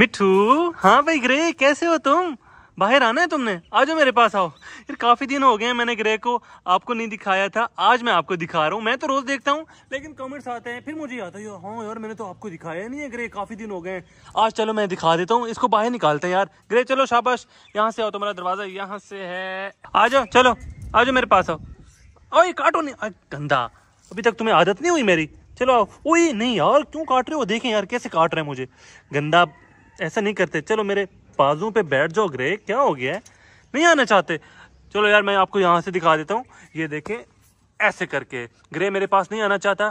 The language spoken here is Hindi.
मिठू हाँ भाई ग्रे कैसे हो तुम बाहर आना है तुमने आ जाओ मेरे पास आओ यार काफ़ी दिन हो गए हैं मैंने ग्रे को आपको नहीं दिखाया था आज मैं आपको दिखा रहा हूँ मैं तो रोज़ देखता हूँ लेकिन कमेंट्स आते हैं फिर मुझे आता है हाँ यार मैंने तो आपको दिखाया नहीं है ग्रे काफ़ी दिन हो गए हैं आज चलो मैं दिखा देता हूँ इसको बाहर निकालते हैं यार ग्रे चलो शाबाश यहाँ से आओ तुम्हारा दरवाज़ा यहाँ से है आ जाओ चलो आ जाओ मेरे पास आओ आओ ये काटो नहीं गंदा अभी तक तुम्हें आदत नहीं हुई मेरी चलो आओ वही नहीं यार क्यों काट रहे हो देखें यार कैसे काट रहे हैं मुझे गंदा ऐसा नहीं करते चलो मेरे बाजू पे बैठ जाओ ग्रे क्या हो गया है नहीं आना चाहते चलो यार मैं आपको यहाँ से दिखा देता हूँ ये देखें ऐसे करके ग्रे मेरे पास नहीं आना चाहता